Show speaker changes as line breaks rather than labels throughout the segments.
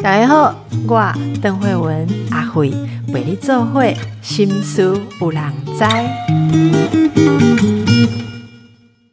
大家好，我邓慧文阿慧为你做会心思有人知。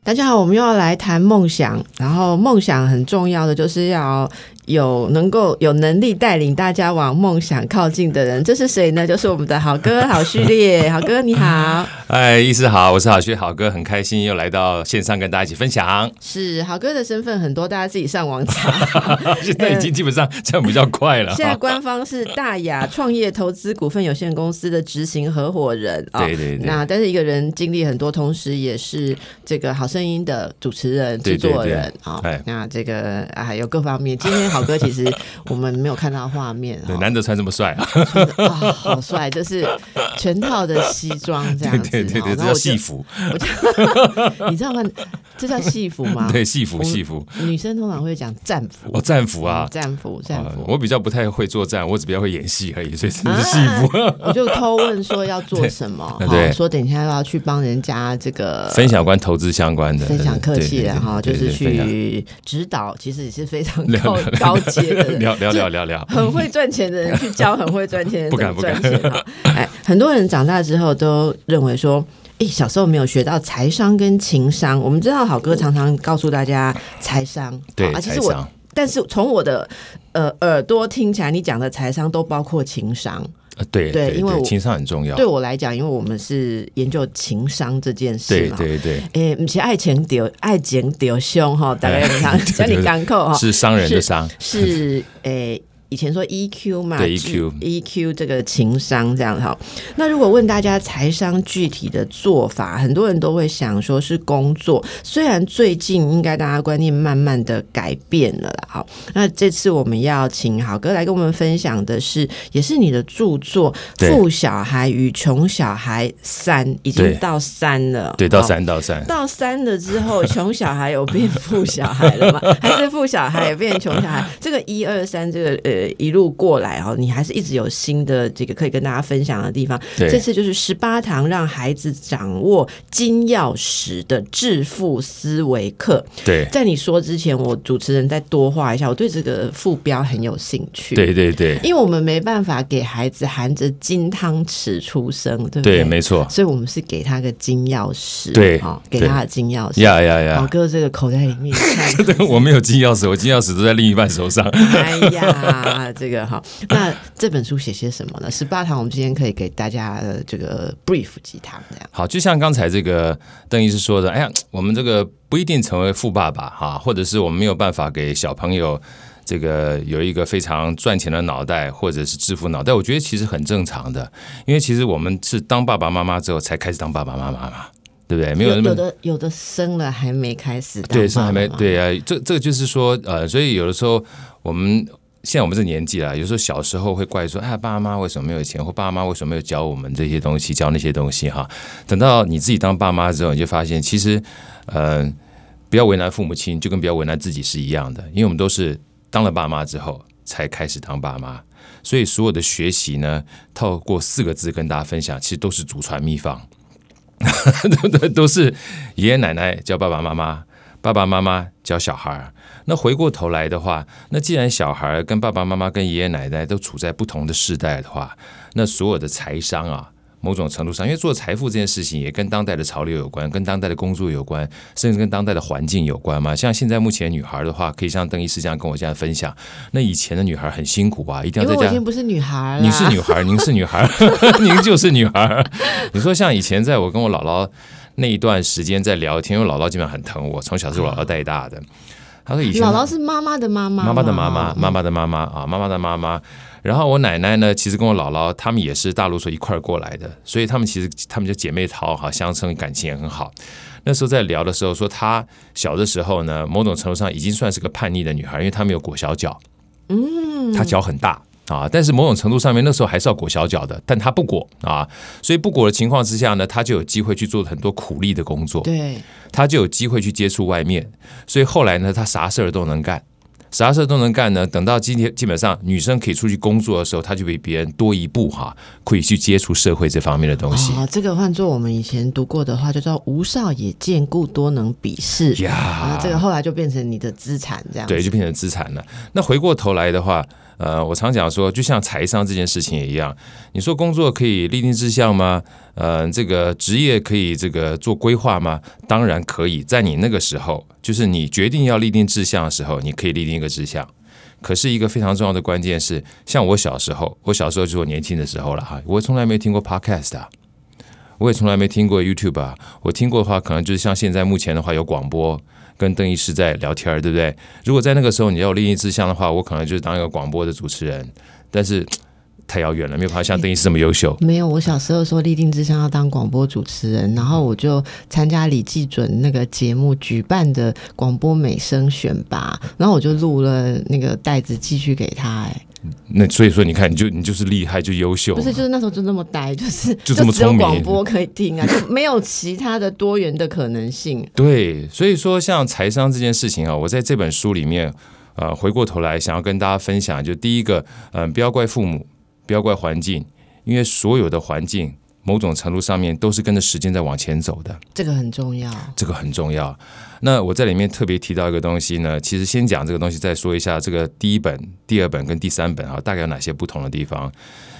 大家好，我们又要来谈梦想，然后梦想很重要的就是要。有能够有能力带领大家往梦想靠近的人，这是谁呢？就是我们的好哥、好序列、好 哥，你好！
哎，意思好，我是好序、好哥，很开心又来到线上跟大家一起分享。
是好哥的身份很多，大家自己上网查。
现在已经基本上这样比较快了。现在
官方是大雅创业投资股份有限公司的执行合伙人啊。对对对。那但是一个人经历很多，同时也是这个《好声音》的主持人、制作人啊。哎，那这个啊，有各方面。今天好。老哥，其实我们没有看到画面，
对，难得穿这么帅啊，
好帅，就是全套的西装这样子，对对对，然后戏服，你知道吗？这叫戏服吗？对，戏服戏服。女生通常会讲战服，哦，战服啊，战服战服。
我比较不太会作战，我只比较会演戏而已，所以是戏服。
我就偷问说要做什么？对，说等一下要去帮人家这个分
享关投资相关的分享客气的哈，就是去
指导，其实也是非常高。高阶的聊聊
聊聊聊，很
会赚钱的人去教很会赚钱，不敢不敢。哎，很多人长大之后都认为说，诶，小时候没有学到财商跟情商。我们知道好哥常常告诉大家财商，
对，其实我，
但是从我的呃耳朵听起来，你讲的财商都包括情商。
对，因为情商很重要。对我
来讲，因为我们是研究情商这件事嘛，对对对。诶，不是爱情丢，爱情丢胸哈，大概 你讲，讲你刚够哈，是商人的商，是诶。以前说 EQ 嘛，EQ e q 这个情商这样哈。那如果问大家财商具体的做法，很多人都会想说是工作。虽然最近应该大家观念慢慢的改变了啦。好，那这次我们要请好哥来跟我们分享的是，也是你的著作《富小孩与穷小孩三》，已经到三了。对，到三到三到三了之后，穷小孩有变富小孩了吗？还是富小孩有变穷小孩？这个一二三，这个呃。一路过来哦，你还是一直有新的这个可以跟大家分享的地方。这次就是十八堂让孩子掌握金钥匙的致富思维课。对，在你说之前，我主持人再多画一下。我对这个副标很有兴趣。对对对，因为我们没办法给孩子含着金汤匙出生，对对，没错，所以我们是给他个金钥匙，对哈，给他的金钥匙。呀呀呀！老哥，这个口袋里面，我
没有金钥匙，我金钥匙都在另一半手上。哎
呀。啊，这个好。那这本书写些什么呢？十八堂，我们今天可以给大家这个 brief 几堂这
样。好，就像刚才这个邓医师说的，哎呀，我们这个不一定成为富爸爸哈，或者是我们没有办法给小朋友这个有一个非常赚钱的脑袋，或者是致富脑袋，我觉得其实很正常的。因为其实我们是当爸爸妈妈之后才开始当爸爸妈妈嘛，对不对？没有有的
有的生了还没开始，对生还没
对啊，这这个就是说，呃，所以有的时候我们。现在我们这年纪了，有时候小时候会怪说，哎，爸妈为什么没有钱，或爸妈为什么没有教我们这些东西，教那些东西哈。等到你自己当爸妈之后，你就发现，其实，呃，不要为难父母亲，就跟不要为难自己是一样的，因为我们都是当了爸妈之后才开始当爸妈，所以所有的学习呢，透过四个字跟大家分享，其实都是祖传秘方，对不对？都是爷爷奶奶教爸爸妈妈。爸爸妈妈教小孩儿，那回过头来的话，那既然小孩儿跟爸爸妈妈、跟爷爷奶奶都处在不同的世代的话，那所有的财商啊，某种程度上，因为做财富这件事情也跟当代的潮流有关，跟当代的工作有关，甚至跟当代的环境有关嘛。像现在目前女孩的话，可以像邓医师这样跟我这样分享。那以前的女孩很辛苦吧？一定要在家。我以前
不是女孩，您是女
孩，您是女孩，您就是女孩。你说像以前，在我跟我姥姥。那一段时间在聊天，因为姥姥基本上很疼我，从小是姥姥带大的。她说以前姥姥是
妈妈的妈妈，妈妈的妈妈，
妈妈的妈妈啊，妈妈的妈妈。然后我奶奶呢，其实跟我姥姥她们也是大陆说一块儿过来的，所以她们其实她们就姐妹淘哈，相称感情也很好。那时候在聊的时候说，她小的时候呢，某种程度上已经算是个叛逆的女孩，因为她没有裹小脚，嗯，她脚很大。啊，但是某种程度上面，那时候还是要裹小脚的，但他不裹啊，所以不裹的情况之下呢，他就有机会去做很多苦力的工作，对，他就有机会去接触外面，所以后来呢，他啥事儿都能干，啥事儿都能干呢？等到今天，基本上女生可以出去工作的时候，他就比别人多一步哈，可以去接触社会这方面的东西。
啊，这个换做我们以前读过的话，叫做吴少也见故多能比试呀，这个后来就变成你的资产这样，对，就
变成资产了。那回过头来的话。呃，我常讲说，就像财商这件事情也一样，你说工作可以立定志向吗？呃，这个职业可以这个做规划吗？当然可以，在你那个时候，就是你决定要立定志向的时候，你可以立定一个志向。可是，一个非常重要的关键是，像我小时候，我小时候就是我年轻的时候了哈，我从来没听过 Podcast 啊，我也从来没听过 YouTube 啊，我听过的话，可能就是像现在目前的话有广播。跟邓医师在聊天，对不对？如果在那个时候你要立定志向的话，我可能就是当一个广播的主持人，但是太遥远了，没有办法像邓医师这么优秀。
没有，我小时候说立定志向要当广播主持人，然后我就参加李济准那个节目举办的广播美声选拔，然后我就录了那个袋子寄去给他。
那所以说，你看，你就你就是厉害，就优秀。不是，就
是那时候就那么呆，就是就这么聪明。只有广播可以听啊，就没有其他的多元的可能性。
对，所以说，像财商这件事情啊，我在这本书里面，呃，回过头来想要跟大家分享，就第一个，嗯，不要怪父母，不要怪环境，因为所有的环境。某种程度上面都是跟着时间在往前走的，
这个很重要，
这个很重要。那我在里面特别提到一个东西呢，其实先讲这个东西，再说一下这个第一本、第二本跟第三本啊，大概有哪些不同的地方？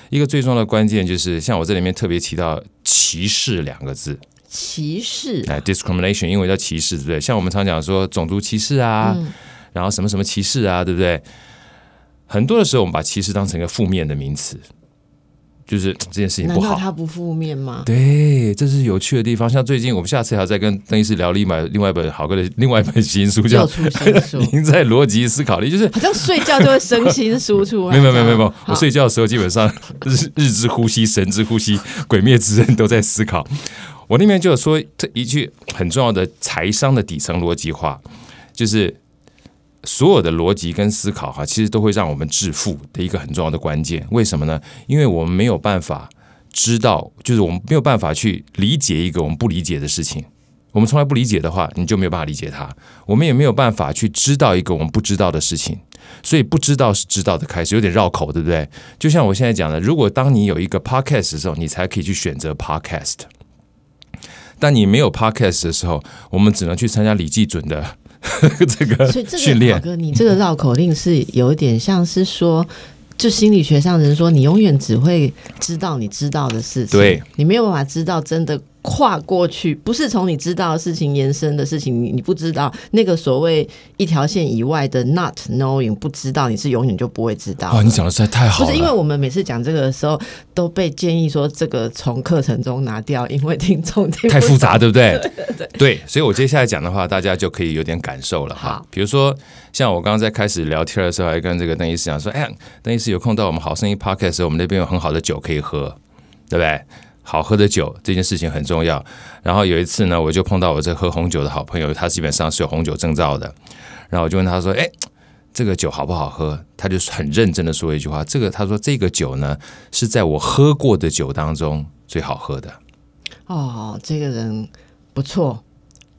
一个最重要的关键就是，像我这里面特别提到“歧视”两个字，
歧视，
哎，discrimination，因为叫歧视，对不对？像我们常讲说种族歧视啊，然后什么什么歧视啊，对不对？很多的时候，我们把歧视当成一个负面的名词。就是这件事情不好，他
不负面吗？
对，这是有趣的地方。像最近我们下次还要再跟邓医师聊另外另外一本好哥的 另外一本新书，叫《出新书》。您在逻辑思考了，就是好像
睡觉就会身心输出。没有没有没有没有，我睡
觉的时候基本上日日之呼吸、神之呼吸、鬼灭之刃都在思考。我那边就有说一句很重要的财商的底层逻辑话，就是。所有的逻辑跟思考哈，其实都会让我们致富的一个很重要的关键。为什么呢？因为我们没有办法知道，就是我们没有办法去理解一个我们不理解的事情。我们从来不理解的话，你就没有办法理解它。我们也没有办法去知道一个我们不知道的事情。所以，不知道是知道的开始，有点绕口，对不对？就像我现在讲的，如果当你有一个 podcast 的时候，你才可以去选择 podcast。但你没有 podcast 的时候，我们只能去参加李记准的。这个，所以这个哥，
你这个绕口令是有点像是说，就心理学上人说，你永远只会知道你知道的事情，对你没有办法知道真的。跨过去不是从你知道的事情延伸的事情，你你不知道那个所谓一条线以外的 not knowing 不知道你是永远就不会知道啊！你讲
的实在太好了，不是？因为我
们每次讲这个的时候，都被建议说这个从课程中拿掉，因为听众太复杂，对不对？对
所以，我接下来讲的话，大家就可以有点感受了哈。比如说，像我刚刚在开始聊天的时候，还跟这个邓医师讲说：“哎，邓医师有空到我们好声音 p o c k e t 时候，我们那边有很好的酒可以喝，对不对？”好喝的酒这件事情很重要。然后有一次呢，我就碰到我这喝红酒的好朋友，他基本上是有红酒证照的。然后我就问他说：“哎，这个酒好不好喝？”他就是很认真的说一句话：“这个，他说这个酒呢是在我喝过的酒当中最好喝的。”
哦，这个人不错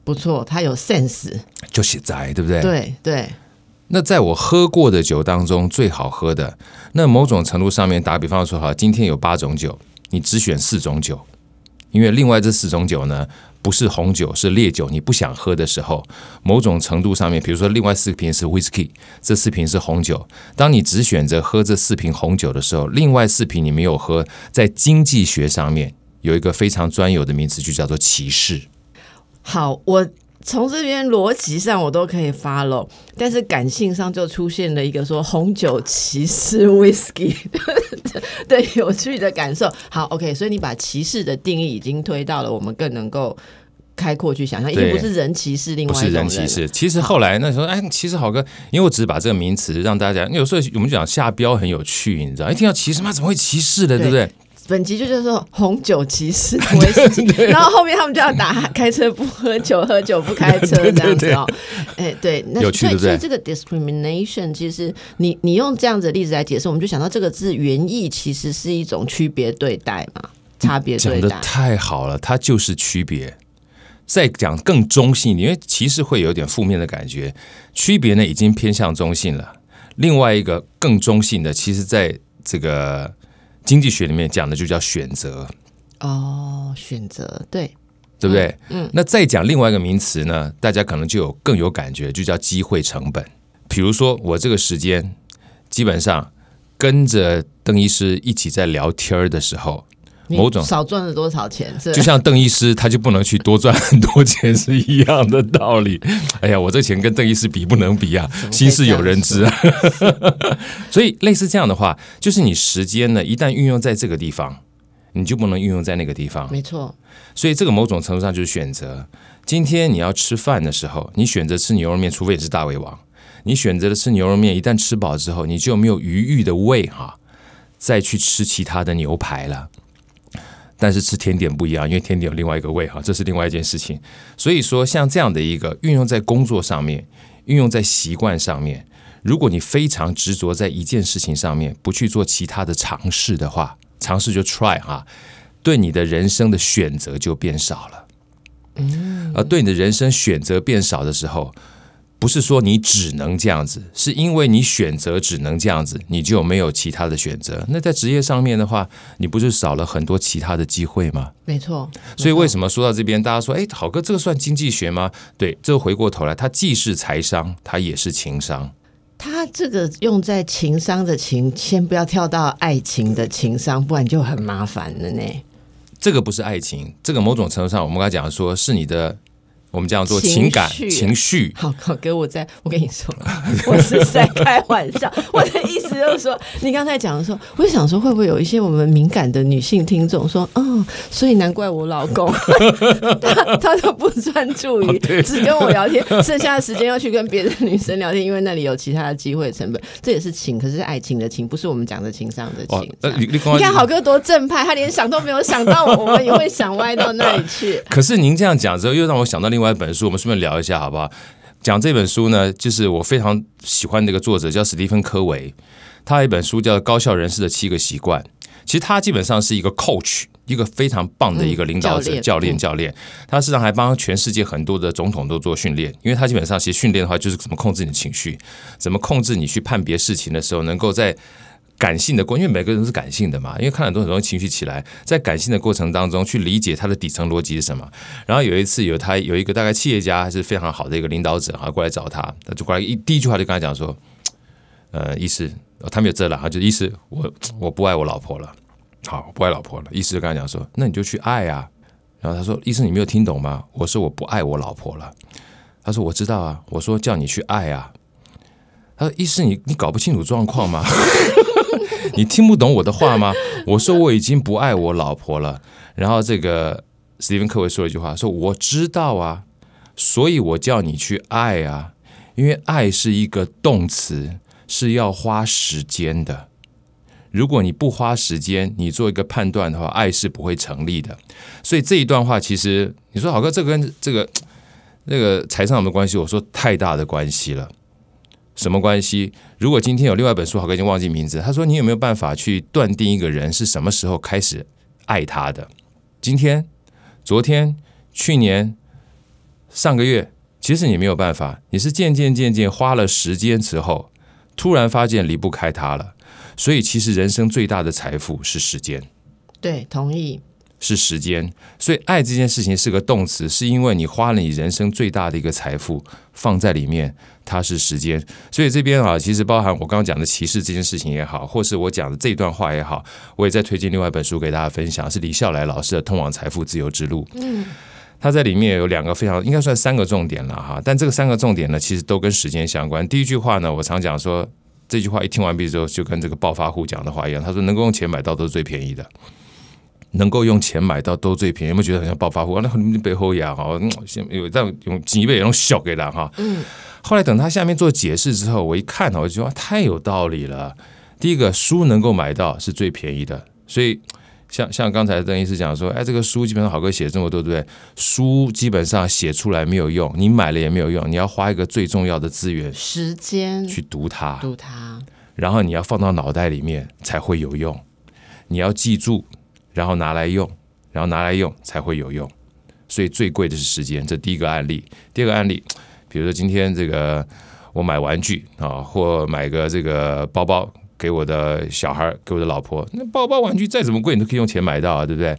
不错，他有 sense，
就写宅，对不对？对对。那在我喝过的酒当中最好喝的，那某种程度上面，打比方说，哈，今天有八种酒。你只选四种酒，因为另外这四种酒呢，不是红酒，是烈酒。你不想喝的时候，某种程度上面，比如说另外四瓶是 whisky，这四瓶是红酒。当你只选择喝这四瓶红酒的时候，另外四瓶你没有喝，在经济学上面有一个非常专有的名词，就叫做歧视。
好，我。从这边逻辑上，我都可以发了，但是感性上就出现了一个说红酒歧视威士忌，对有趣的感受。好，OK，所以你把歧视的定义已经推到了我们更能够开阔去想象，已经不是人歧视，另外一种歧视。其实后
来那时候，哎，其实好哥，因为我只是把这个名词让大家，因为有时候我们讲下标很有趣，你知道，一听到歧视嘛，怎么会歧视的，对不对？
本集就叫做“红酒歧视 ”，然后后面他们就要打“开车不喝酒，喝酒不开车 ”这样子哦。哎，对，所以所以这个 discrimination 其实你你用这样子例子来解释，我们就想到这个字原意其实是一种区别对待嘛，差别对待。讲的
太好了，它就是区别。再讲更中性，因为歧视会有点负面的感觉。区别呢，已经偏向中性了。另外一个更中性的，其实在这个。经济学里面讲的就叫选择，
哦，选择，对，
对不对？嗯，那再讲另外一个名词呢，大家可能就有更有感觉，就叫机会成本。比如说，我这个时间基本上跟着邓医师一起在聊天的时候。
某种少赚了多少钱，就像
邓医师他就不能去多赚很多钱是一样的道理。哎呀，我这钱跟邓医师比不能比啊，心事有人知。所以类似这样的话，就是你时间呢一旦运用在这个地方，你就不能运用在那个地方。没错，所以这个某种程度上就是选择。今天你要吃饭的时候，你选择吃牛肉面，除非你是大胃王。你选择了吃牛肉面，一旦吃饱之后，你就没有余裕的胃哈，再去吃其他的牛排了。但是吃甜点不一样，因为甜点有另外一个味哈，这是另外一件事情。所以说，像这样的一个运用在工作上面，运用在习惯上面，如果你非常执着在一件事情上面，不去做其他的尝试的话，尝试就 try 哈，对你的人生的选择就变少了。嗯，而对你的人生选择变少的时候。不是说你只能这样子，是因为你选择只能这样子，你就没有其他的选择。那在职业上面的话，你不是少了很多其他的机会吗？没错。所以为什么说到这边，大家说，哎，好哥，这个算经济学吗？对，这回过头来，它既是财商，它也是情商。
它这个用在情商的情，先不要跳到爱情的情商，不然就很麻烦了呢。
这个不是爱情，这个某种程度上，我们刚才讲说是你的。我们这样情感、情绪。
好，好哥，我在我跟你说，我是在开玩笑，我的意。有说你刚才讲的候，我想说会不会有一些我们敏感的女性听众说，哦，所以难怪我老公 他他都不专注于只跟我聊天，剩下的时间要去跟别的女生聊天，因为那里有其他的机会成本。这也是情，可是爱情的情不是我们讲的情商的情。你看，好哥多正派，他连想都没有想到我们也会想歪到那里去。可
是您这样讲之后，又让我想到另外一本书，我们顺便聊一下好不好？讲这本书呢，就是我非常喜欢的一个作者，叫史蒂芬·科维。他有一本书叫《高效人士的七个习惯》，其实他基本上是一个 coach，一个非常棒的一个领导者教练教练。他事实上还帮全世界很多的总统都做训练，因为他基本上其实训练的话就是怎么控制你的情绪，怎么控制你去判别事情的时候，能够在感性的过，因为每个人是感性的嘛，因为看了多很多情绪起来，在感性的过程当中去理解他的底层逻辑是什么。然后有一次有他有一个大概企业家还是非常好的一个领导者，啊过来找他，他就过来一第一句话就跟他讲说：“呃，意思。”哦，他们有这了，他就意思我我不爱我老婆了，好，不爱老婆了。意思就跟他讲说，那你就去爱啊。然后他说，医生你没有听懂吗？我说我不爱我老婆了。他说我知道啊。我说叫你去爱啊。他说意思你你搞不清楚状况吗？你听不懂我的话吗？我说我已经不爱我老婆了。然后这个史蒂芬·科维说了一句话，说我知道啊，所以我叫你去爱啊，因为爱是一个动词。是要花时间的。如果你不花时间，你做一个判断的话，爱是不会成立的。所以这一段话，其实你说“好哥，这跟这个那个财商有没有关系？”我说太大的关系了。什么关系？如果今天有另外一本书，好哥已经忘记名字，他说：“你有没有办法去断定一个人是什么时候开始爱他的？今天、昨天、去年、上个月，其实你没有办法，你是渐渐、渐渐花了时间之后。”突然发现离不开他了，所以其实人生最大的财富是
时间。对，同意。
是时间，所以爱这件事情是个动词，是因为你花了你人生最大的一个财富放在里面，它是时间。所以这边啊，其实包含我刚刚讲的歧视这件事情也好，或是我讲的这段话也好，我也在推荐另外一本书给大家分享，是李笑来老师的《通往财富自由之路》。嗯。他在里面有两个非常应该算三个重点了哈，但这个三个重点呢，其实都跟时间相关。第一句话呢，我常讲说，这句话一听完毕之后就跟这个暴发户讲的话一样，他说能够用钱买到都是最便宜的，能够用钱买到都最便宜。有没有觉得很像暴发户那很背后呀哈，有在用锦衣卫用小给他哈。嗯。后来等他下面做解释之后，我一看呢，我就觉得太有道理了。第一个书能够买到是最便宜的，所以。像像刚才邓医师讲说，哎，这个书基本上好哥写这么多，对不对？书基本上写出来没有用，你买了也没有用，你要花一个最重要的资源——
时间，去
读它，读它，然后你要放到脑袋里面才会有用，你要记住，然后拿来用，然后拿来用才会有用。所以最贵的是时间，这第一个案例。第二个案例，比如说今天这个我买玩具啊，或买个这个包包。给我的小孩，给我的老婆，那包包玩具再怎么贵，你都可以用钱买到啊，对不对？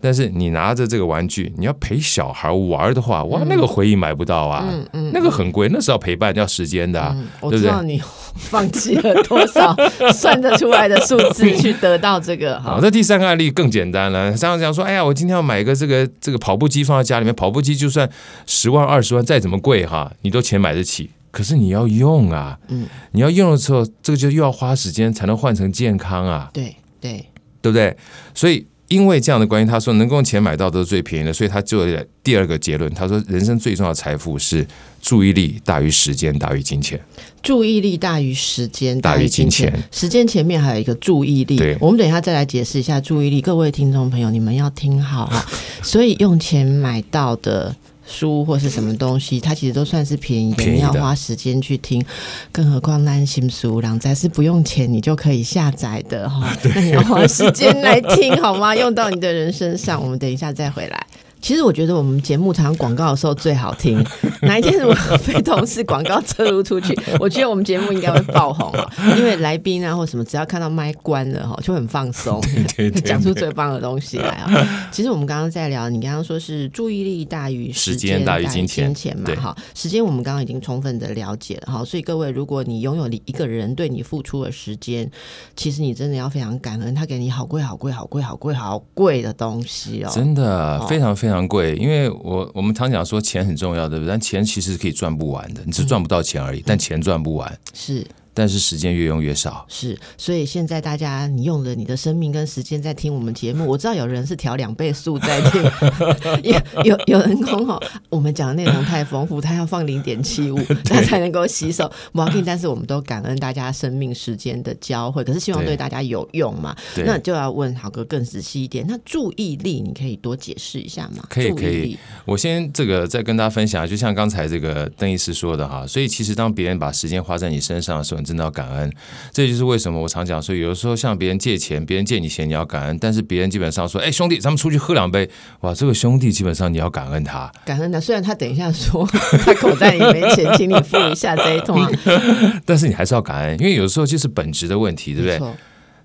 但是你拿着这个玩具，你要陪小孩玩的话，哇，那个回忆买不到啊，那个很贵，那是要陪伴，要时间的，对不对？
你放弃了多少算得出来的数字去得到这个？好，
那第三个案例更简单了。上次讲说：“哎呀，我今天要买一个这个这个跑步机放在家里面，跑步机就算十万二十万再怎么贵哈，你都钱买得起。”可是你要用啊，嗯，你要用的时候，这个就又要花时间才能换成健康啊。
对对
对不对？所以因为这样的关系，他说能够用钱买到都是最便宜的，所以他就第二个结论，他说人生最重要的财富是注意力大于时间大于金钱，
注意力大于时间大于金钱，时间前面还有一个注意力。我们等一下再来解释一下注意力。各位听众朋友，你们要听好，哈，所以用钱买到的。书或是什么东西，它其实都算是便宜，你要花时间去听。更何况那些书，两在是不用钱，你就可以下载的哈。你要花时间来听好吗？用到你的人身上，我们等一下再回来。其实我觉得我们节目常广告的时候最好听。哪一天如果被同事广告撤入出去，我觉得我们节目应该会爆红啊！因为来宾啊或什么，只要看到麦关了哈，就很放松，讲出最棒的东西来啊！其实我们刚刚在聊，你刚刚说是注意力大于时间，大于金钱嘛？哈，时间我们刚刚已经充分的了解了哈，所以各位，如果你拥有你一个人对你付出的时间，其实你真的要非常感恩，他给你好贵、好贵、好贵、好贵、好贵的东西哦！真的，非
常非常。常贵，因为我我们常讲说钱很重要，对不对？但钱其实是可以赚不完的，你是赚不到钱而已，但钱赚不完。是。但是时间越用越少，是，
所以现在大家你用了你的生命跟时间在听我们节目，我知道有人是调两倍速在听，有有有人工哈，我们讲的内容太丰富，他要放零点七五，他才能够吸收。m o i n g 但是我们都感恩大家生命时间的交汇，可是希望对大家有用嘛？那就要问豪哥更仔细一点，那注意力你可以多解释一下吗？可以可以，
我先这个再跟大家分享，就像刚才这个邓医师说的哈，所以其实当别人把时间花在你身上的时候。真的要感恩，这就是为什么我常讲，所以有的时候向别人借钱，别人借你钱你要感恩，但是别人基本上说：“哎，兄弟，咱们出去喝两杯。”哇，这个兄弟基本上你要感恩他，
感恩他。虽然他等一下说他口袋里没钱，请你付一下这一桶，
但是你还是要感恩，因为有的时候就是本质的问题，对不对？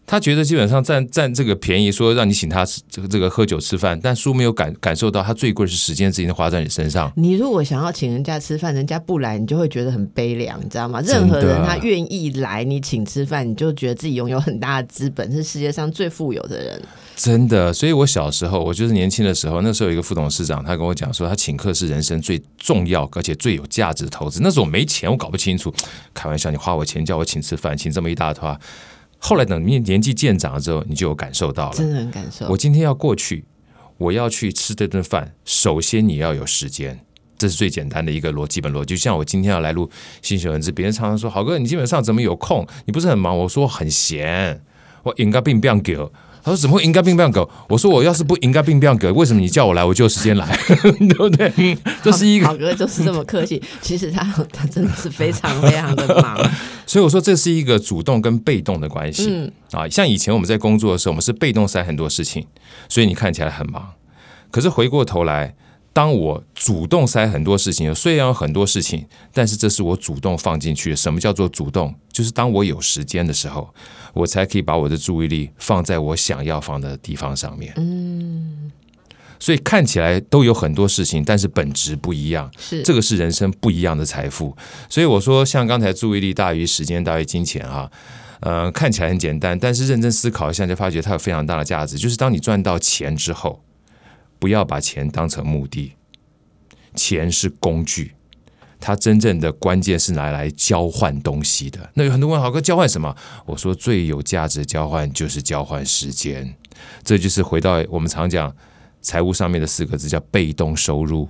他觉得基本上占占这个便宜，说让你请他吃这个这个喝酒吃饭，但叔没有感感受到，他最贵是时间，时间花在你身上。
你如果想要请人家吃饭，人家不来，你就会觉得很悲凉，你知道吗？任何人他愿意来，你请吃饭，你就觉得自己拥有很大的资本，是世界上最富有的人。
真的，所以我小时候，我就是年轻的时候，那时候有一个副董事长，他跟我讲说，他请客是人生最重要而且最有价值的投资。那时候我没钱，我搞不清楚，开玩笑，你花我钱叫我请吃饭，请这么一大坨。后来等你年纪渐长了之后，你就有感受到了。真的
很感受。我
今天要过去，我要去吃这顿饭，首先你要有时间，这是最简单的一个逻辑。本逻辑，就像我今天要来录《新秀文字》，别人常常说：“好哥，你基本上怎么有空？你不是很忙？”我说：“很闲，我应该并不样给。”他说：“怎么会应该并不让给？”我说：“我要是不应该并不让给，为什么你叫我来，我就有时间来，
对不对？”这是一个好哥就是这么客气。其实他他真的是非常非常的忙，
所以我说这是一个主动跟被动的关系啊。像以前我们在工作的时候，我们是被动塞很多事情，所以你看起来很忙，可是回过头来。当我主动塞很多事情，虽然有很多事情，但是这是我主动放进去什么叫做主动？就是当我有时间的时候，我才可以把我的注意力放在我想要放的地方上面。嗯，所以看起来都有很多事情，但是本质不一样。是这个是人生不一样的财富。所以我说，像刚才注意力大于时间大于金钱哈，呃，看起来很简单，但是认真思考一下，就发觉它有非常大的价值。就是当你赚到钱之后。不要把钱当成目的，钱是工具，它真正的关键是拿来交换东西的。那有很多问，好哥，交换什么？我说最有价值交换就是交换时间，这就是回到我们常讲财务上面的四个字叫被动收入。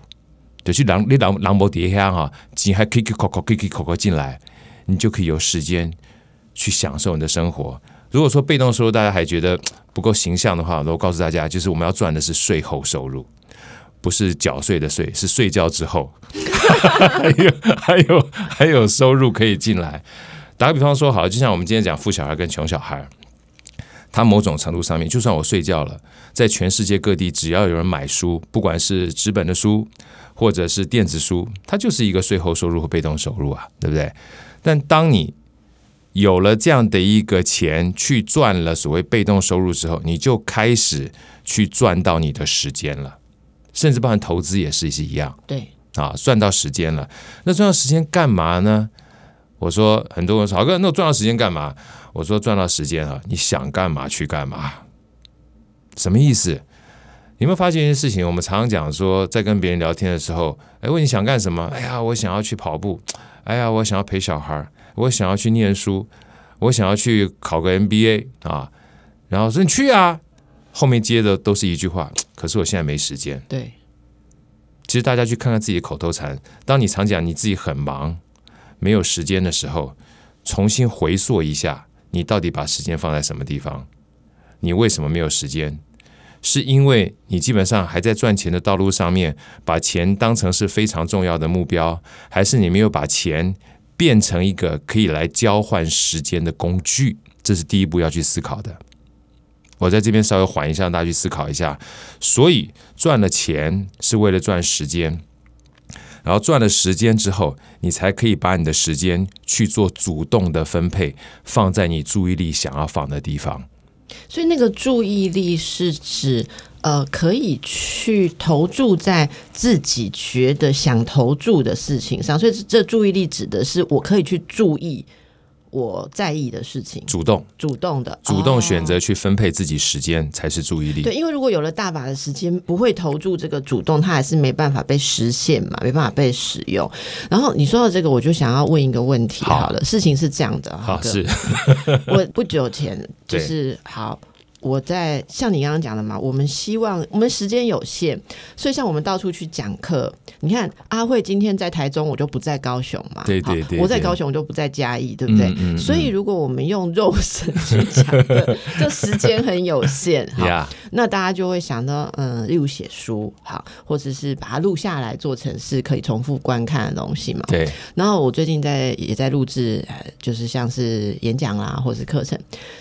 对，去浪你浪浪博底下哈，钱还可以可以扣扣可以扣扣进来，你就可以有时间去享受你的生活。如果说被动收入大家还觉得不够形象的话，我告诉大家，就是我们要赚的是税后收入，不是缴税的税，是睡觉之后 还有还有还有收入可以进来。打个比方说，好，就像我们今天讲富小孩跟穷小孩，他某种程度上面，就算我睡觉了，在全世界各地，只要有人买书，不管是纸本的书或者是电子书，它就是一个税后收入和被动收入啊，对不对？但当你有了这样的一个钱，去赚了所谓被动收入之后，你就开始去赚到你的时间了，甚至包含投资也是一样。对，啊，赚到时间了，那赚到时间干嘛呢？我说，很多人说，哥，那我赚到时间干嘛？我说，赚到时间啊，你想干嘛去干嘛？什么意思？你有没有发现一件事情？我们常讲说，在跟别人聊天的时候，哎，问你想干什么？哎呀，我想要去跑步。哎呀，我想要陪小孩。我想要去念书，我想要去考个 MBA 啊，然后说你去啊。后面接的都是一句话，可是我现在没时间。对，其实大家去看看自己的口头禅，当你常讲你自己很忙、没有时间的时候，重新回溯一下，你到底把时间放在什么地方？你为什么没有时间？是因为你基本上还在赚钱的道路上面，把钱当成是非常重要的目标，还是你没有把钱？变成一个可以来交换时间的工具，这是第一步要去思考的。我在这边稍微缓一下，大家去思考一下。所以赚了钱是为了赚时间，然后赚了时间之后，你才可以把你的时间去做主动的分配，放在你注意力想要放的地方。
所以那个注意力是指。呃，可以去投注在自己觉得想投注的事情上，所以这注意力指的是我可以去注意我在意的事情，主动、主动的、主动选
择去分配自己时间才是注意力。对，
因为如果有了大把的时间，不会投注这个主动，它还是没办法被实现嘛，没办法被使用。然后你说到这个，我就想要问一个问题，好了，事情是这样的，好，是，我不久前就是好。我在像你刚刚讲的嘛，我们希望我们时间有限，所以像我们到处去讲课，你看阿慧今天在台中，我就不在高雄嘛，
对对对，我在高雄我
就不在嘉义，对不对？所以如果我们用肉身去讲，就时间很有限，好，那大家就会想到，嗯，例如写书，好，或者是把它录下来做成是可以重复观看的东西嘛，对。然后我最近在也在录制，就是像是演讲啦，或是课程，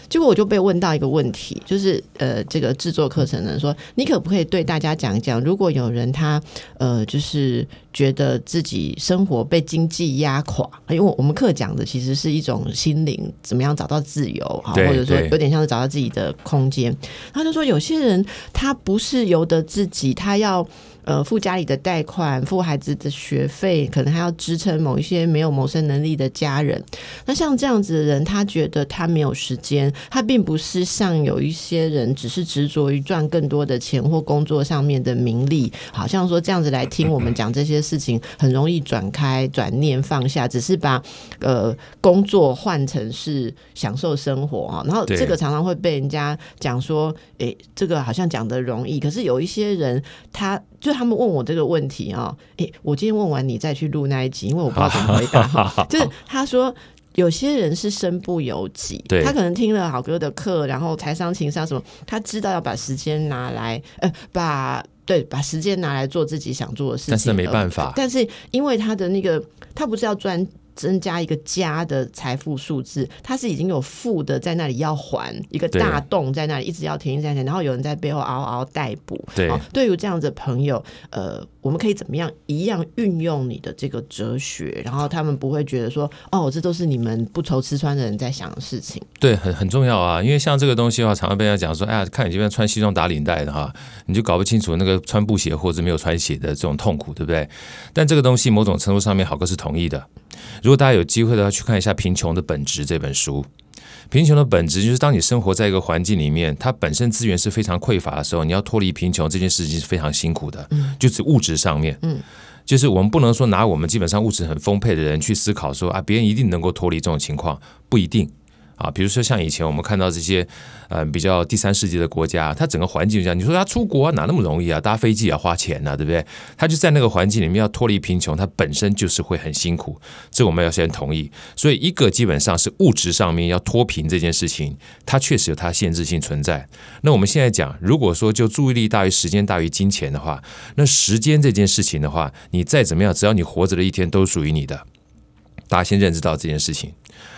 结果我就被问到一个问题。就是呃，这个制作课程呢，说你可不可以对大家讲一讲，如果有人他呃，就是觉得自己生活被经济压垮，因为我们课讲的其实是一种心灵怎么样找到自由哈，或者说有点像是找到自己的空间。他就说有些人他不是由得自己，他要。呃，付家里的贷款，付孩子的学费，可能还要支撑某一些没有谋生能力的家人。那像这样子的人，他觉得他没有时间，他并不是像有一些人只是执着于赚更多的钱或工作上面的名利。好像说这样子来听我们讲这些事情，很容易转开、转念、放下，只是把呃工作换成是享受生活啊。然后这个常常会被人家讲说，哎，这个好像讲的容易，可是有一些人，他就。他们问我这个问题啊，哎，我今天问完你再去录那一集，因为我不知道怎么回答。就是他说有些人是身不由己，他可能听了好哥的课，然后财商、情商什么，他知道要把时间拿来，呃，把对，把时间拿来做自己想做的事情。但是没办法，但是因为他的那个，他不是要专增加一个家的财富数字，它是已经有负的在那里要还一个大洞在那里一直要停一暂停，然后有人在背后嗷嗷待捕。对，对于这样的朋友，呃，我们可以怎么样一样运用你的这个哲学，然后他们不会觉得说，哦，这都是你们不愁吃穿的人在想的事情。
对，很很重要啊，因为像这个东西的话，常常被人家讲说，哎呀，看你这边穿西装打领带的哈，你就搞不清楚那个穿布鞋或者没有穿鞋的这种痛苦，对不对？但这个东西某种程度上面，好哥是同意的。如果大家有机会的话，去看一下《贫穷的本质》这本书。贫穷的本质就是，当你生活在一个环境里面，它本身资源是非常匮乏的时候，你要脱离贫穷这件事情是非常辛苦的。嗯，就是物质上面，嗯，就是我们不能说拿我们基本上物质很丰沛的人去思考，说啊，别人一定能够脱离这种情况，不一定。啊，比如说像以前我们看到这些，呃，比较第三世界的国家，它整个环境这样，你说他出国哪那么容易啊？搭飞机也要花钱呐，对不对？他就在那个环境里面要脱离贫穷，他本身就是会很辛苦，这我们要先同意。所以一个基本上是物质上面要脱贫这件事情，它确实有它限制性存在。那我们现在讲，如果说就注意力大于时间大于金钱的话，那时间这件事情的话，你再怎么样，只要你活着的一天都属于你的。大家先认知到这件事情，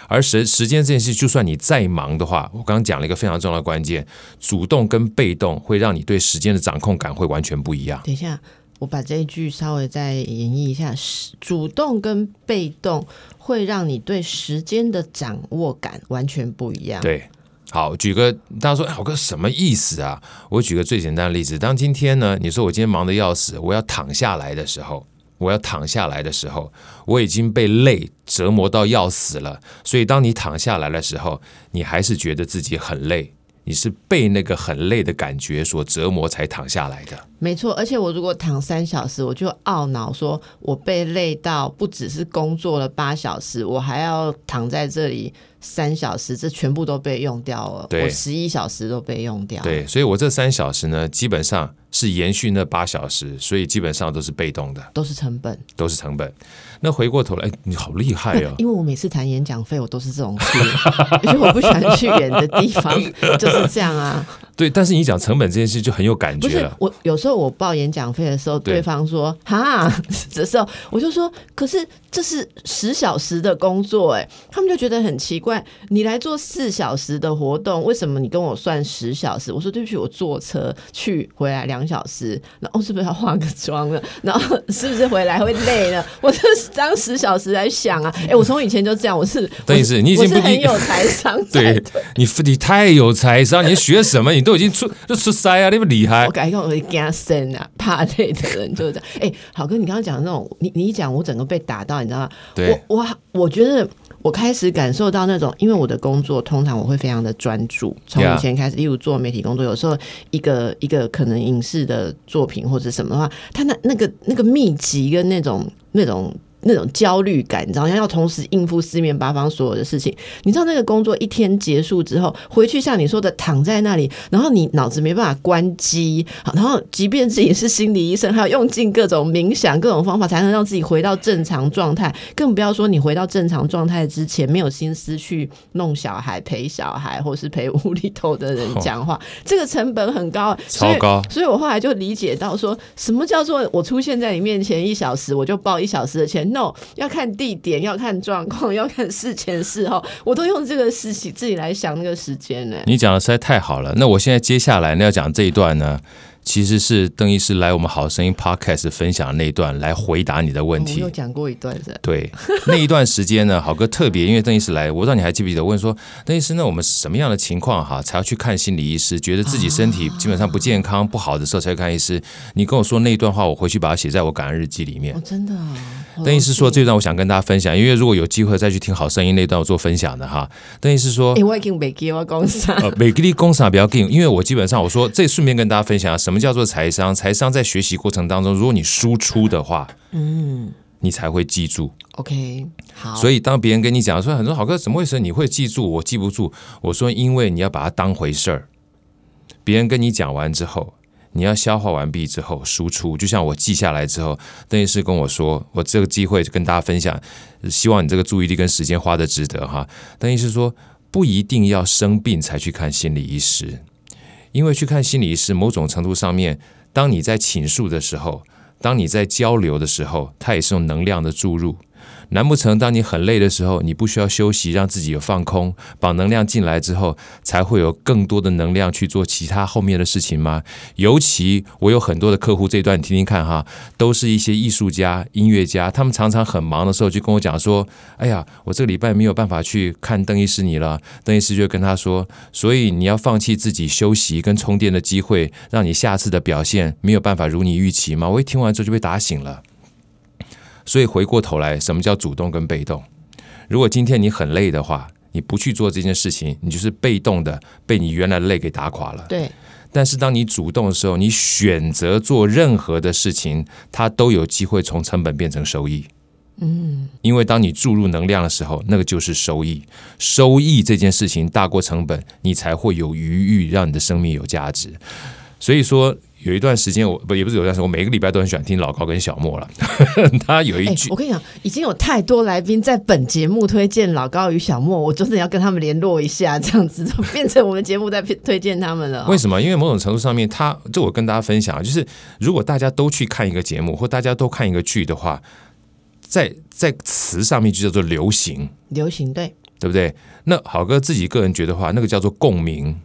而时时间这件事，就算你再忙的话，我刚刚讲了一个非常重要的关键，主动跟被动会让你对时间的掌控感会完全不一样。
等一下，我把这一句稍微再演绎一下，主动跟被动会让你对时间的掌握感完全不一样。对，
好，举个大家说，哎，我个什么意思啊？我举个最简单的例子，当今天呢，你说我今天忙得要死，我要躺下来的时候。我要躺下来的时候，我已经被累折磨到要死了。所以，当你躺下来的时候，你还是觉得自己很累，你是被那个很累的感觉所折磨才躺下来的。
没错，而且我如果躺三小时，我就懊恼，说我被累到不只是工作了八小时，我还要躺在这里三小时，这全部都被用掉了。我十一小时都被用掉。对，
所以我这三小时呢，基本上。是延续那八小时，所以基本上都是被动的，
都是成本，
都是成本。那回过头来，你好厉害哦！
因为我每次谈演讲费，我都是这种事，因为我不喜欢去远的地方，就是这样啊。
对，但是你讲成本这件事就很有感觉。不是
我有时候我报演讲费的时候，对方说：“哈”，这时候我就说：“可是这是十小时的工作，哎，他们就觉得很奇怪，你来做四小时的活动，为什么你跟我算十小时？”我说：“对不起，我坐车去回来两。”两小时，然后是不是要化个妆了？然后是不是回来会累呢？我这当十小时在想啊！哎，我从以前就这样，我是，对，
是，你已经不很有财
商，对
你，你太有财商，你学什么，你都已经出，就出塞啊，那么厉害，我
感个，我会他生啊，怕累的人就是这样。哎，好哥，你刚刚讲的那种，你你讲，我整个被打到，你知道吗？我我我觉得。我开始感受到那种，因为我的工作通常我会非常的专注，从以前开始，例如做媒体工作，有时候一个一个可能影视的作品或者什么的话，他那那个那个密集跟那种那种。那种焦虑感，你知道，要要同时应付四面八方所有的事情，你知道那个工作一天结束之后回去，像你说的躺在那里，然后你脑子没办法关机，然后即便自己是心理医生，还要用尽各种冥想各种方法才能让自己回到正常状态，更不要说你回到正常状态之前没有心思去弄小孩、陪小孩，或是陪屋里头的人讲话，这个成本很高，超高。所以我后来就理解到，说什么叫做我出现在你面前一小时，我就报一小时的钱。no，要看地点，要看状况，要看事前事后，我都用这个事情自己来想那个时间呢。
你讲的实在太好了，那我现在接下来呢要讲这一段呢。其实是邓医师来我们好声音 podcast 分享的那一段来回答你的问题。有
讲过一段的。
对，那一段时间呢，好哥特别，因为邓医师来，我不知道你还记不记得问说，邓医师，那我们什么样的情况哈，才要去看心理医师？觉得自己身体基本上不健康、不好的时候才看医师。你跟我说那一段话，我回去把它写在我感恩日记里面。
真的啊。邓医师说
这段我想跟大家分享，因为如果有机会再去听好声音那段，我做分享的哈。邓医师说，我
已经美吉我讲啥，
美吉你讲啥不要听，因为我基本上我说这顺便跟大家分享什。什么叫做财商？财商在学习过程当中，如果你输出的话，嗯，你才会记住。
OK，好。所以
当别人跟你讲说很多好哥，怎么回事？你会记住，我记不住。我说，因为你要把它当回事儿。别人跟你讲完之后，你要消化完毕之后输出。就像我记下来之后，邓医师跟我说，我这个机会跟大家分享，希望你这个注意力跟时间花的值得哈。邓医师说，不一定要生病才去看心理医师。因为去看心理医师，某种程度上面，当你在倾诉的时候，当你在交流的时候，它也是用能量的注入。难不成当你很累的时候，你不需要休息，让自己有放空，把能量进来之后，才会有更多的能量去做其他后面的事情吗？尤其我有很多的客户，这段你听听看哈，都是一些艺术家、音乐家，他们常常很忙的时候就跟我讲说：“哎呀，我这个礼拜没有办法去看邓医师你了。”邓医师就跟他说：“所以你要放弃自己休息跟充电的机会，让你下次的表现没有办法如你预期。”吗？”我一听完之后就被打醒了。所以回过头来，什么叫主动跟被动？如果今天你很累的话，你不去做这件事情，你就是被动的，被你原来的累给打垮了。对。但是当你主动的时候，你选择做任何的事情，它都有机会从成本变成收益。嗯。因为当你注入能量的时候，那个就是收益。收益这件事情大过成本，你才会有余欲让你的生命有价值。所以说。有一段时间，我不也不是有一段时间，我每个礼拜都很喜欢听老高跟小莫了。他有一句，我
跟你讲，已经有太多来宾在本节目推荐老高与小莫，我真的要跟他们联络一下，这样子变成我们节目在推荐他们了。为什
么？因为某种程度上面，他这我跟大家分享就是如果大家都去看一个节目，或大家都看一个剧的话，在在词上面就叫做流行，
流行对
对不对？那好哥自己个人觉得话，那个叫做共鸣。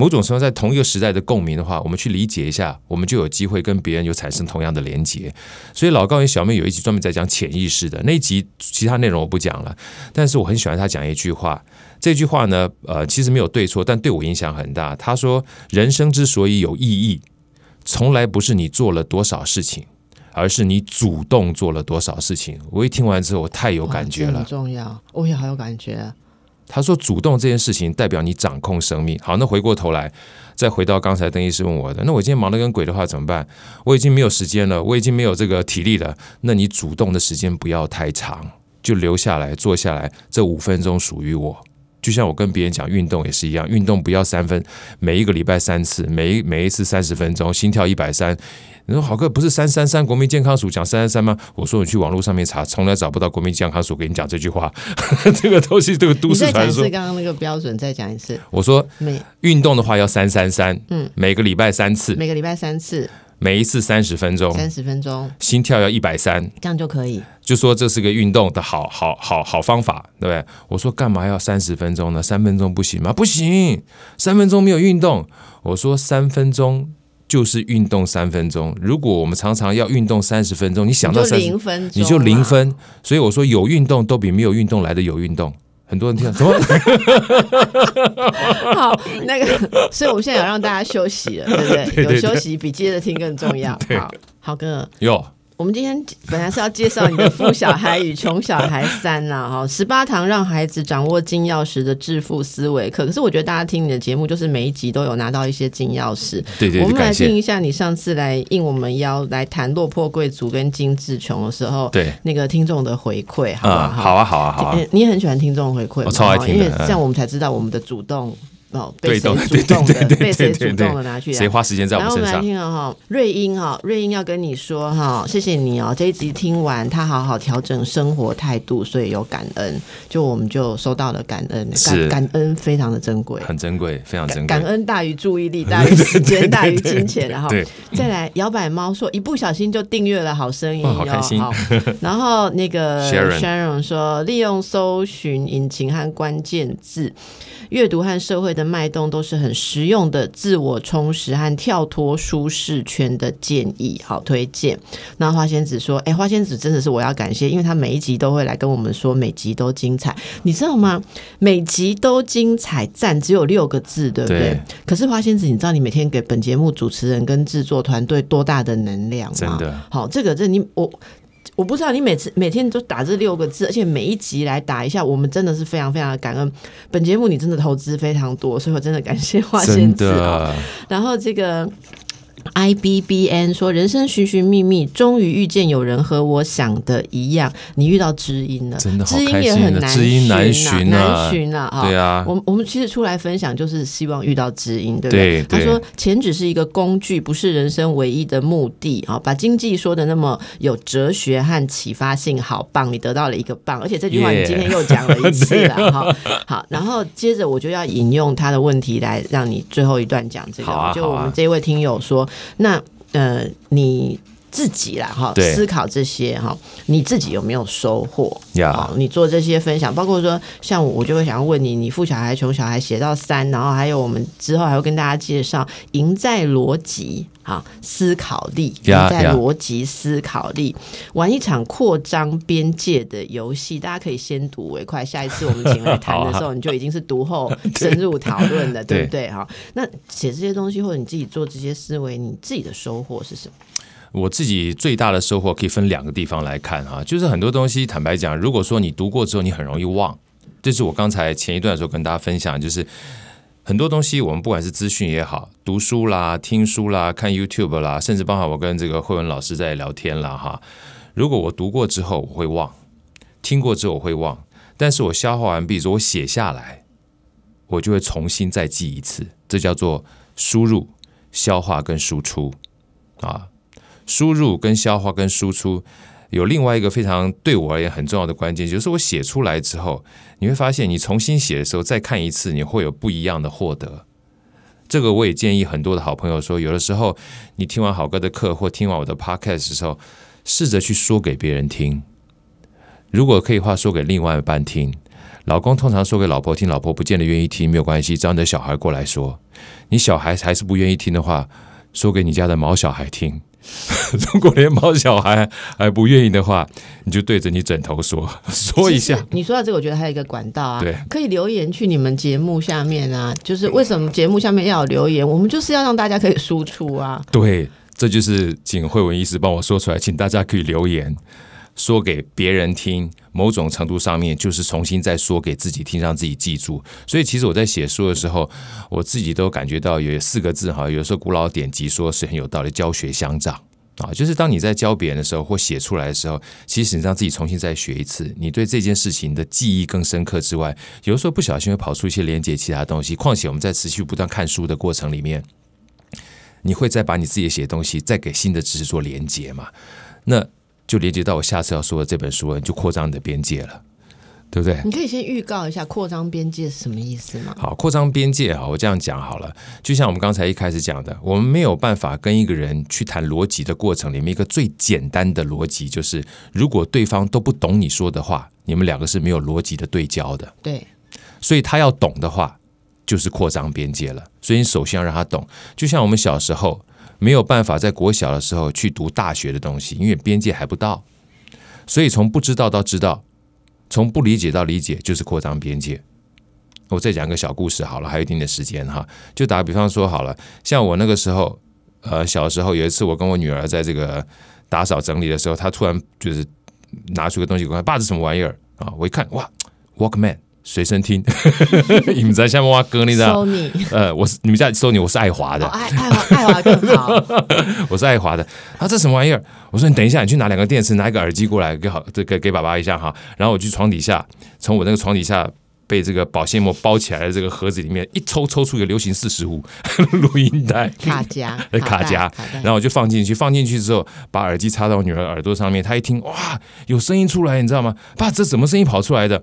某种程度，在同一个时代的共鸣的话，我们去理解一下，我们就有机会跟别人有产生同样的连接。所以老高与小妹有一集专门在讲潜意识的那集，其他内容我不讲了。但是我很喜欢他讲一句话，这句话呢，呃，其实没有对错，但对我影响很大。他说，人生之所以有意义，从来不是你做了多少事情，而是你主动做了多少事情。我一听完之后，我太有感觉了，很
重要，我也好有感觉。
他说：“主动这件事情代表你掌控生命。好，那回过头来，再回到刚才邓医师问我的，那我今天忙的跟鬼的话怎么办？我已经没有时间了，我已经没有这个体力了。那你主动的时间不要太长，就留下来坐下来，这五分钟属于我。”就像我跟别人讲运动也是一样，运动不要三分，每一个礼拜三次，每一每一次三十分钟，心跳一百三。你说好哥，不是三三三国民健康署讲三三三吗？我说你去网络上面查，从来找不到国民健康署给你讲这句话，这个东西，这个都市传说。刚
刚那个标准再讲一次。
我说运动的话要三三三，嗯，每个礼拜三次，每
个礼拜三次。
每一次三十分钟，三十分钟，心跳要一百三，
这样就可以。
就说这是个运动的好好好好方法，对不对？我说干嘛要三十分钟呢？三分钟不行吗？不行，三分钟没有运动。我说三分钟就是运动三分钟。如果我们常常要运动三十分钟，你想到三分你就零分，所以我说有运动都比没有运动来的有运动。很多
人听，怎 么好？那个，所以我们现在有让大家休息了，对不对？有休息比接着听更重要。好，好哥。我们今天本来是要介绍你的《富小孩与穷小孩三》呐，哈，十八堂让孩子掌握金钥匙的致富思维。可是我觉得大家听你的节目，就是每一集都有拿到一些金钥匙。对对，我们来听一下你上次来应我们邀来谈落魄贵族跟金志穷的时候，对那个听众的回馈好不好？好啊，好啊，好。你很喜欢听众回馈，我超爱听的，因为这样我们才知道我们的主动。被谁主动？被谁主动的拿去？谁花时间在我身上？然后我们来听了哈，瑞英哈，瑞英要跟你说哈，谢谢你哦，这一集听完，他好好调整生活态度，所以有感恩。就我们就收到了感恩，感感恩非常的珍贵，很珍贵，非常珍贵。感恩大于注意力，大于时间，大于金钱。然后 再来，摇摆猫说一不小心就订阅了好声音哦。然后那个 o 荣说利用搜寻引擎和关键字。阅读和社会的脉动都是很实用的自我充实和跳脱舒适圈的建议，好推荐。那花仙子说：“哎，花仙子真的是我要感谢，因为他每一集都会来跟我们说，每集都精彩。你知道吗？每集都精彩，赞只有六个字，对不对？可是花仙子，你知道你每天给本节目主持人跟制作团队多大的能量吗？真的好，这个这你我。”我不知道你每次每天都打这六个字，而且每一集来打一下，我们真的是非常非常的感恩。本节目你真的投资非常多，所以我真的感谢花仙子啊。然后这个。I B B N 说：“人生寻寻觅觅，终于遇见有人和我想的一样，你遇到知音了。真的，知音也很难，知音难寻难寻啊！对啊，我我们其实出来分享，就是希望遇到知音，对不对？他说，钱只是一个工具，不是人生唯一的目的啊！把经济说的那么有哲学和启发性，好棒！你得到了一个棒，而且这句话你今天又讲了一次了哈。好，然后接着我就要引用他的问题来让你最后一段讲这个。就我们这位听友说。”那呃，你。自己啦，哈，思考这些哈，你自己有没有收获？好，你做这些分享，包括说像我，我就会想要问你，你富小孩、穷小孩写到三，然后还有我们之后还会跟大家介绍赢在逻辑啊，思考力，赢在逻辑思考力，玩一场扩张边界的游戏，大家可以先睹为快。下一次我们请来谈的时候，你就已经是读后 深入讨论的，对不对？哈，那写这些东西或者你自己做这些思维，你自己的收获是什么？
我自己最大的收获可以分两个地方来看哈，就是很多东西坦白讲，如果说你读过之后你很容易忘，这是我刚才前一段的时候跟大家分享，就是很多东西我们不管是资讯也好，读书啦、听书啦、看 YouTube 啦，甚至包括我跟这个慧文老师在聊天啦哈。如果我读过之后我会忘，听过之后我会忘，但是我消化完毕之后我写下来，我就会重新再记一次，这叫做输入、消化跟输出啊。输入跟消化跟输出有另外一个非常对我而言很重要的关键，就是我写出来之后，你会发现你重新写的时候，再看一次，你会有不一样的获得。这个我也建议很多的好朋友说，有的时候你听完好哥的课或听完我的 podcast 时候，试着去说给别人听。如果可以话，说给另外一半听。老公通常说给老婆听，老婆不见得愿意听，没有关系，你的小孩过来说。你小孩还是不愿意听的话，说给你家的毛小孩听。如果连猫小孩还不愿意的话，你就对着你枕头说 说一下。
你说到这个，我觉得还有一个管道啊，对，可以留言去你们节目下面啊。就是为什么节目下面要有留言？我们就是要让大家可以输出啊。
对，这就是请慧文医师帮我说出来，请大家可以留言。说给别人听，某种程度上面就是重新再说给自己听，让自己记住。所以，其实我在写书的时候，我自己都感觉到有四个字哈。有时候，古老典籍说是很有道理，教学相长啊。就是当你在教别人的时候，或写出来的时候，其实你让自己重新再学一次，你对这件事情的记忆更深刻之外，有的时候不小心会跑出一些连接其他东西。况且我们在持续不断看书的过程里面，你会再把你自己写的东西再给新的知识做连接嘛？那。就连接到我下次要说的这本书你就扩张你的边界了，对不对？
你可以先预告一下扩张边界是什么意思吗？
好，扩张边界啊，我这样讲好了。就像我们刚才一开始讲的，我们没有办法跟一个人去谈逻辑的过程里面，一个最简单的逻辑就是，如果对方都不懂你说的话，你们两个是没有逻辑的对焦的。对，所以他要懂的话，就是扩张边界了。所以你首先要让他懂，就像我们小时候。没有办法在国小的时候去读大学的东西，因为边界还不到。所以从不知道到知道，从不理解到理解，就是扩张边界。我再讲一个小故事好了，还有一定的时间哈。就打个比方说好了，像我那个时候，呃，小时候有一次我跟我女儿在这个打扫整理的时候，她突然就是拿出个东西，看爸，这什么玩意儿？”啊，我一看，哇，Walkman。随身听，你们在下挖哥，你知道？呃，我是你们在索你，我是爱华的。爱爱爱华更好。我是爱华的。啊，这什么玩意儿？我说你等一下，你去拿两个电池，拿一个耳机过来，给好，这给爸爸一下哈。然后我去床底下，从我那个床底下被这个保鲜膜包起来的这个盒子里面一抽，抽出一个流行四十五 录音带
卡夹，卡夹。然
后我就放进去，放进去之后，把耳机插到我女儿耳朵上面，她一听哇，有声音出来，你知道吗？爸，这什么声音跑出来的？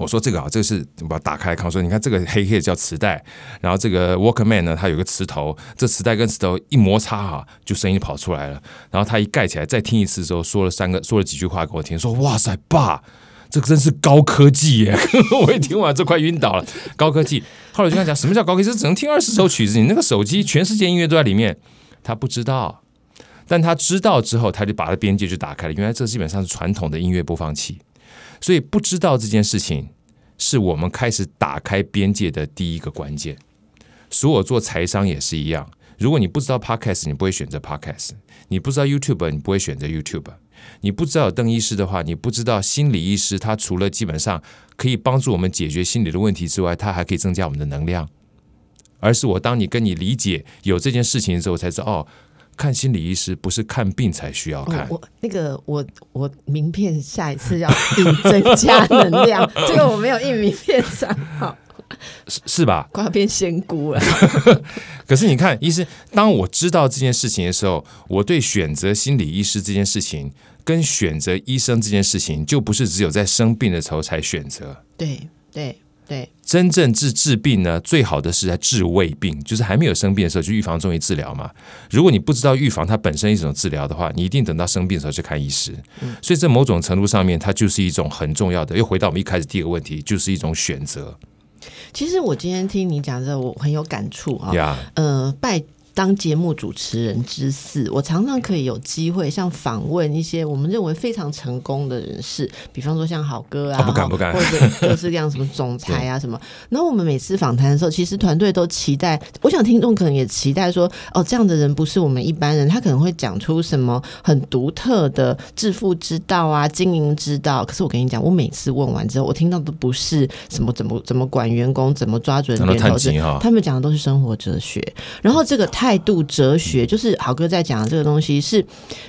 我说这个啊，这个是我把它打开，看我说，你看这个黑黑的叫磁带，然后这个 Walkman 呢，它有个磁头，这磁带跟磁头一摩擦哈，就声音跑出来了。然后他一盖起来，再听一次之后，说了三个说了几句话给我听，说哇塞，爸，这个真是高科技耶！我一听完就快晕倒了，高科技。后来我就跟他讲，什么叫高科技？这只能听二十首曲子，你那个手机，全世界音乐都在里面，他不知道，但他知道之后，他就把它边界就打开了。原来这基本上是传统的音乐播放器。所以不知道这件事情，是我们开始打开边界的第一个关键。所以我做财商也是一样。如果你不知道 Podcast，你不会选择 Podcast；你不知道 YouTube，你不会选择 YouTube；你不知道邓医师的话，你不知道心理医师。他除了基本上可以帮助我们解决心理的问题之外，他还可以增加我们的能量。而是我，当你跟你理解有这件事情的时候，才知道哦。看心理医师不是看病才需要看。
我那个我我名片下一次要印增加能量，这个我没有印名片上，好是是吧？快要变仙姑了。
可是你看，医师，当我知道这件事情的时候，我对选择心理医师这件事情，跟选择医生这件事情，就不是只有在生病的时候才选择。
对对对。
真正治治病呢，最好的是在治未病，就是还没有生病的时候就预防中医治疗嘛。如果你不知道预防它本身一种治疗的话，你一定等到生病的时候去看医师。所以，在某种程度上，面它就是一种很重要的。又回到我们一开始第一个问题，就是一种选择。
其实我今天听你讲这，我很有感触啊。呃，拜。当节目主持人之四，我常常可以有机会像访问一些我们认为非常成功的人士，比方说像好哥啊，不敢不敢，或者各式各样什么总裁啊 什么。然后我们每次访谈的时候，其实团队都期待，我想听众可能也期待说，哦，这样的人不是我们一般人，他可能会讲出什么很独特的致富之道啊、经营之道。可是我跟你讲，我每次问完之后，我听到的不是什么怎么怎么管员工，怎么抓准点头子，他们讲的都是生活哲学。然后这个太。态度哲学就是豪哥在讲的这个东西，是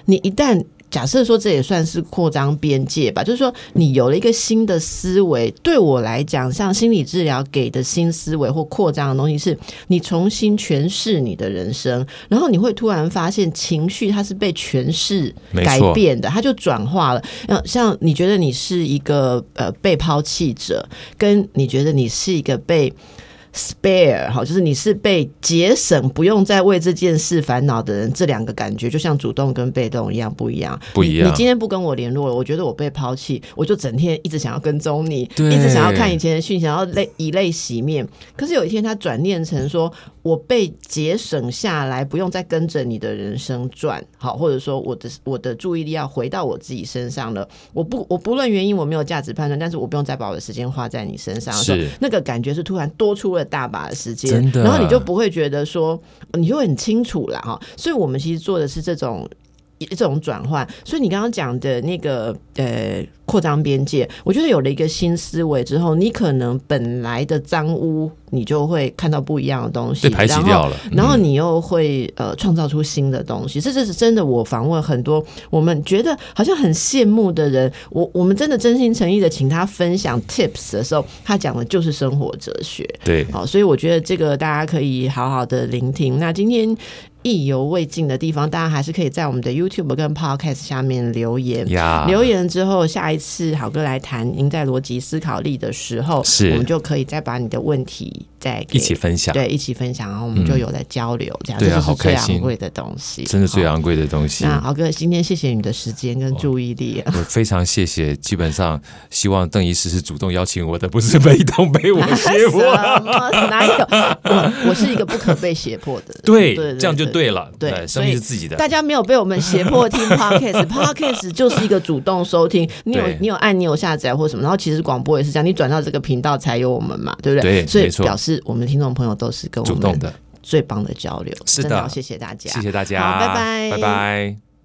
你一旦假设说这也算是扩张边界吧，就是说你有了一个新的思维。对我来讲，像心理治疗给的新思维或扩张的东西，是你重新诠释你的人生，然后你会突然发现情绪它是被诠释改变的，它就转化了。像你觉得你是一个呃被抛弃者，跟你觉得你是一个被。Spare 哈，就是你是被节省，不用再为这件事烦恼的人。这两个感觉就像主动跟被动一样不一样。不一样，你今天不跟我联络了，我觉得我被抛弃，我就整天一直想要跟踪你，一直想要看以前的讯息，要泪以泪洗面。可是有一天他转念成说，我被节省下来，不用再跟着你的人生转。好，或者说我的我的注意力要回到我自己身上了。我不我不论原因我没有价值判断，但是我不用再把我的时间花在你身上。是那个感觉是突然多出了。大把的时间，然后你就不会觉得说，你就很清楚了哈。所以我们其实做的是这种。这种转换，所以你刚刚讲的那个呃扩张边界，我觉得有了一个新思维之后，你可能本来的脏污，你就会看到不一样的东西，被排挤掉了。然后你又会呃创造出新的东西。这是真的。我访问很多我们觉得好像很羡慕的人，我我们真的真心诚意的请他分享 tips 的时候，他讲的就是生活哲学。对，好，所以我觉得这个大家可以好好的聆听。那今天。意犹未尽的地方，大家还是可以在我们的 YouTube 跟 Podcast 下面留言。留言之后，下一次好哥来谈您在逻辑思考力的时候，我们就可以再把你的问题再一起分享，对，一起分享，然后我们就有了交流。这样，这是最昂贵的东西，
真的最昂贵的东西。那好
哥，今天谢谢你的时间跟注意力，我
非常谢谢。基本上，希望邓医师是主动邀请我的，不是被动被
我 胁迫。哪有？我是一个不可被胁迫的。对，这
样就。对了，对，所以是自己的。大家
没有被我们胁迫听 podcast，podcast 就是一个主动收听。你有你有按钮下载或什么，然后其实广播也是这样，你转到这个频道才有我们嘛，对不对？对，所以表示我们听众朋友都是跟我们主动的最棒的交流，真的谢谢大家，谢谢大家，拜拜，拜拜。